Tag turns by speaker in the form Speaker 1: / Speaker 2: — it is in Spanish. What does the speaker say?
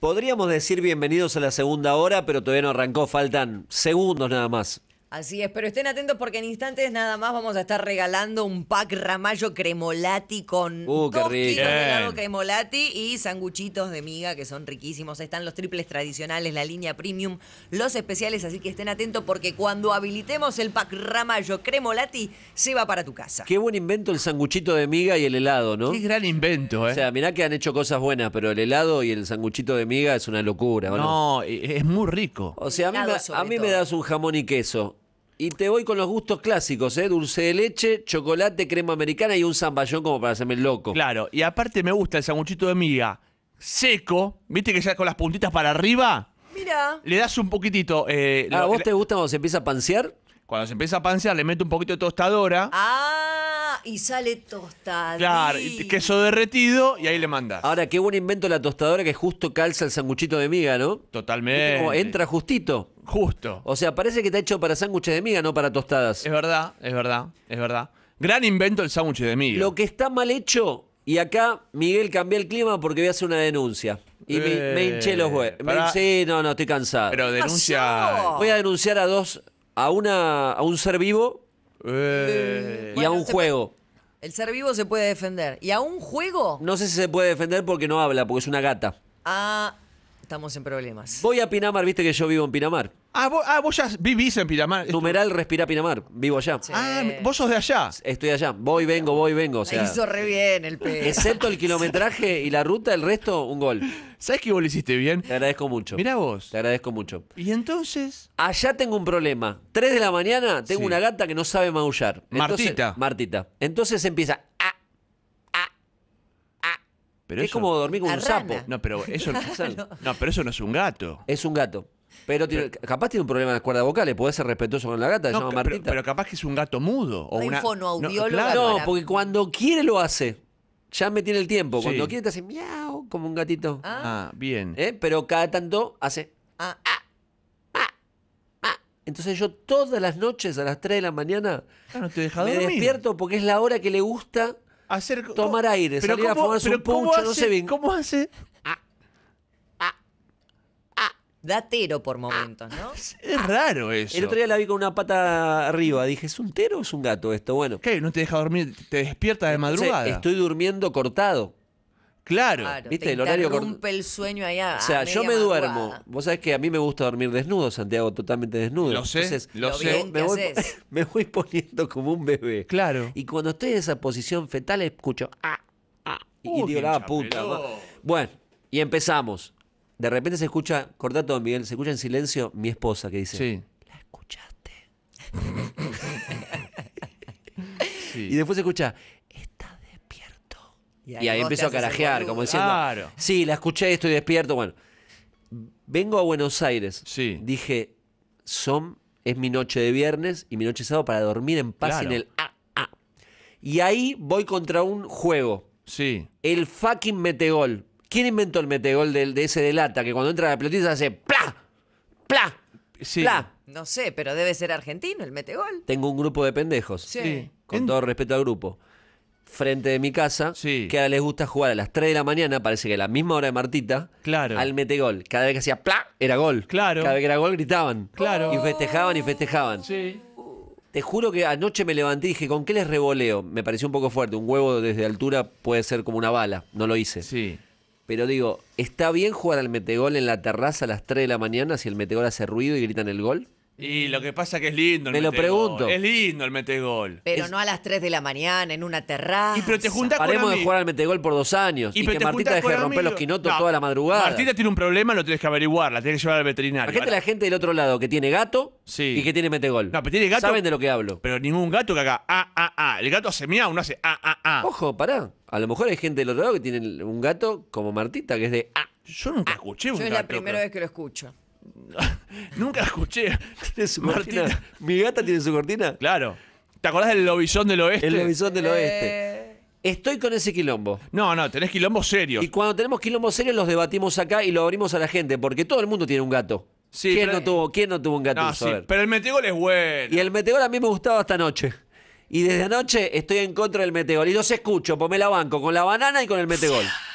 Speaker 1: Podríamos decir bienvenidos a la segunda hora, pero todavía no arrancó, faltan segundos nada más. Así es, pero estén atentos porque en instantes nada más vamos a estar regalando un pack Ramallo Cremolati con uh, de helado Cremolati y sanguchitos de miga que son riquísimos. Están los triples tradicionales, la línea premium, los especiales, así que estén atentos porque cuando habilitemos el pack Ramallo Cremolati se va para tu casa. Qué buen invento el sanguchito de miga y el helado, ¿no? Qué gran invento, ¿eh? O sea, mirá que han hecho cosas buenas, pero el helado y el sanguchito de miga es una locura, ¿no? No, es muy rico. O sea, a mí me das un jamón y queso y te voy con los gustos clásicos, ¿eh? Dulce de leche, chocolate, crema americana y un zamballón como para hacerme el loco. Claro, y aparte me gusta el sanguchito de miga seco, viste que ya con las puntitas para arriba. Mira. Le das un poquitito. Eh, ¿A ah, vos te gusta cuando se empieza a pansear? Cuando se empieza a pansear, le meto un poquito de tostadora. Ah y sale tostada Claro, queso derretido y ahí le mandas. Ahora, qué buen invento la tostadora que justo calza el sanguchito de miga, ¿no? Totalmente. entra justito. Justo. O sea, parece que está hecho para sándwiches de miga, no para tostadas. Es verdad, es verdad, es verdad. Gran invento el sándwich de miga. Lo que está mal hecho, y acá Miguel cambia el clima porque voy a hacer una denuncia. Y me, eh, hinché los huevos. Sí, no, no, estoy cansado. Pero denuncia. Voy a denunciar a dos, a una, a un ser vivo eh. y a un juego. El ser vivo se puede defender. ¿Y a un juego? No sé si se puede defender porque no habla, porque es una gata. Ah, estamos en problemas. Voy a Pinamar, viste que yo vivo en Pinamar. Ah, ah vos, ya vivís en Pinamar. Numeral Respira Pinamar, vivo allá. Ah, vos sos de allá. Estoy allá, voy, vengo, voy, vengo. O hizo re bien el pe. Excepto el kilometraje y la ruta, el resto, un gol. ¿Sabes que vos lo hiciste bien? Te agradezco mucho. Mira vos. Te agradezco mucho. ¿Y entonces? Allá tengo un problema. Tres de la mañana tengo una gata que no sabe maullar. Martita. Martita. Entonces empieza. pero es como dormir con un sapo. pero eso no, pero eso no es un gato. Es un gato. Pero, capaz tiene un problema de las cuerdas vocales, Puede ser respetuoso con la gata, se llama Martita. Pero, capaz que es un gato mudo. O una, fonoaudiólogo. No, porque cuando quiere lo hace. Ya me tiene el tiempo. Cuando quiere te hace miau, como un gatito. Ah, ah bien. ¿Eh? Pero cada tanto hace. Ah, ah, ah, ah. Entonces yo todas las noches a las 3 de la mañana ah, me despierto porque es la hora que le gusta hacer tomar aire, salir a fumarse un pucho, no sé bien. ¿Cómo hace? tero por ah, momentos, ¿no?
Speaker 2: Es raro
Speaker 1: eso. El otro día la vi con una pata arriba. Dije, ¿es un tero o es un gato esto? Bueno. ¿Qué? ¿No te deja dormir? ¿Te despierta de madrugada? estoy durmiendo cortado. Claro, ¿viste? el horario rompe el sueño allá. O sea, yo me duermo. Vos sabés que a mí me gusta dormir desnudo, Santiago, totalmente desnudo. Lo sé, Entonces, lo sé. Me voy, poniendo como un bebé. Claro. Y cuando estoy en esa posición fetal, escucho. Ah, ah, y, y digo, la ah, puta. Bueno, y empezamos de repente se escucha, corta todo, Miguel, se escucha en silencio mi esposa que dice, sí. ¿la escuchaste? Y después se escucha, ¿estás despierto? Y ahí, empezó empiezo a carajear, como diciendo, claro. sí, la escuché, estoy despierto. Bueno, vengo a Buenos Aires. Sí. Dije, son, es mi noche de viernes y mi noche es sábado para dormir en paz en el AA. Y ahí voy contra un juego. Sí. El fucking metegol. ¿Quién inventó el metegol de, de ese de lata que cuando entra la pelotita hace pla ¡Pla! Sí. No sé, pero debe ser argentino el metegol. Tengo un grupo de pendejos. Sí. Con todo respeto al grupo. Frente de mi casa, que ahora les gusta jugar a las 3 de la mañana, parece que a la misma hora de Martita, claro. al metegol. Cada vez que hacía ¡pla! era gol. Claro. Cada vez que era gol gritaban. Claro. Y festejaban y festejaban. Sí. Te juro que anoche me levanté y dije, ¿con qué les revoleo? Me pareció un poco fuerte. Un huevo desde altura puede ser como una bala. No lo hice. Sí. Pero digo, ¿está bien jugar al metegol en la terraza a las 3 de la mañana si el metegol hace ruido y gritan el gol? Y lo que pasa que es lindo el Te lo pregunto. Es lindo el metegol. Pero no a las 3 de la mañana, en una terraza. Y pero te con Paremos de jugar al metegol por dos años. Y, que Martita deje de romper los quinotos toda la madrugada. Martita tiene un problema, lo tienes que averiguar, la tienes que llevar al veterinario. Imagínate la gente del otro lado que tiene gato y que tiene metegol. No, pero tiene gato- Saben de lo que hablo. Pero ningún gato que haga ah, ah, ah. El gato hace miau, no hace ah, ah, ah. Ojo, pará. A lo mejor hay gente del otro lado que tiene un gato como Martita, que es de... ah. Yo nunca escuché un Yo es la primera vez que lo escucho. Nunca escuché. su ¿Mi gata tiene su cortina? Claro. ¿Te acordás del lobillón del oeste? El lobizón del oeste. Eh. Estoy con ese quilombo. No, no, tenés quilombo serio Y cuando tenemos quilombo serio, los debatimos acá y lo abrimos a la gente, porque todo el mundo tiene un gato. ¿Quién, no tuvo, ¿Quién no tuvo un gato? pero el metegol es bueno. Y el metegol a mí me gustaba esta noche. Y desde anoche estoy en contra del metegol. Y los escucho, pues me la banco con la banana y con el metegol.